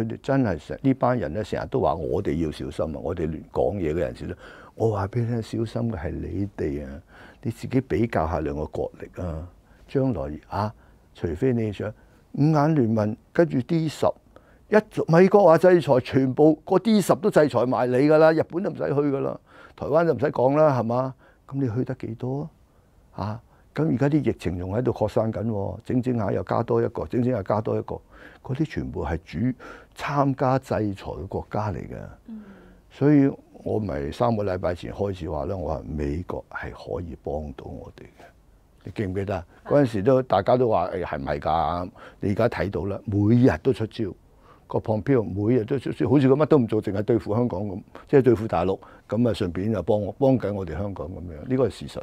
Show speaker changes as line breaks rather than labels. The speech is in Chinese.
佢哋真係成呢班人咧，成日都話我哋要小心啊！我哋亂講嘢嘅人士咧，我話俾你聽，
小心嘅係你哋啊！你自己比較下兩個國力啊！將來啊，除非你想五眼聯盟跟住 D 十一，美國話制裁，全部個 D 十都制裁埋你㗎啦！日本都唔使去㗎啦，台灣就唔使講啦，係嘛？咁你去得幾多啊？啊！咁而家啲疫情仲喺度擴散緊，整整下又加多一個，整整又加多一個，嗰啲全部係主參加制裁嘅國家嚟嘅。所以我咪三個禮拜前開始話咧，我話美國係可以幫到我哋嘅。你記唔記得嗰陣時都大家都話誒係系㗎？你而家睇到啦，每日都出招，個胖飄每
日都出招，好似佢乜都唔做，淨係對付香港咁，即係對付大陸，咁啊順便又幫幫緊
我哋香港咁樣，呢個係事實。